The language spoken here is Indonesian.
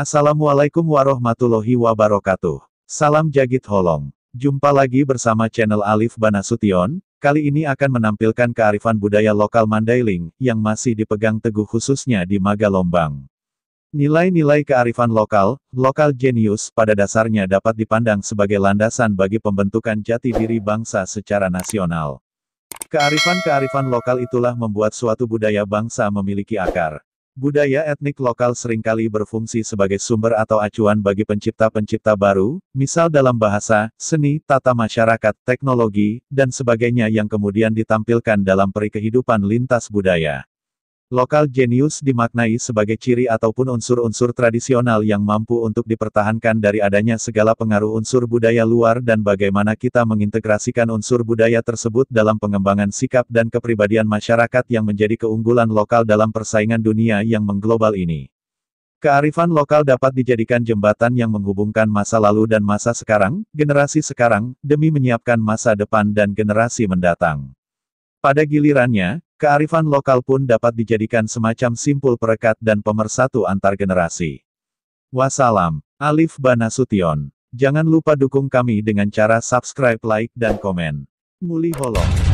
Assalamualaikum warahmatullahi wabarakatuh. Salam Jagit Holong. Jumpa lagi bersama channel Alif Banasution, kali ini akan menampilkan kearifan budaya lokal Mandailing, yang masih dipegang teguh khususnya di Magalombang. Nilai-nilai kearifan lokal, lokal genius pada dasarnya dapat dipandang sebagai landasan bagi pembentukan jati diri bangsa secara nasional. Kearifan-kearifan lokal itulah membuat suatu budaya bangsa memiliki akar, Budaya etnik lokal seringkali berfungsi sebagai sumber atau acuan bagi pencipta-pencipta baru, misal dalam bahasa, seni, tata masyarakat, teknologi, dan sebagainya yang kemudian ditampilkan dalam peri kehidupan lintas budaya. Lokal genius dimaknai sebagai ciri ataupun unsur-unsur tradisional yang mampu untuk dipertahankan dari adanya segala pengaruh unsur budaya luar dan bagaimana kita mengintegrasikan unsur budaya tersebut dalam pengembangan sikap dan kepribadian masyarakat yang menjadi keunggulan lokal dalam persaingan dunia yang mengglobal ini. Kearifan lokal dapat dijadikan jembatan yang menghubungkan masa lalu dan masa sekarang, generasi sekarang, demi menyiapkan masa depan dan generasi mendatang. Pada gilirannya, Kearifan lokal pun dapat dijadikan semacam simpul perekat dan pemersatu antar generasi. Wassalam, Alif Banasution. Jangan lupa dukung kami dengan cara subscribe, like, dan komen. Muli Holong.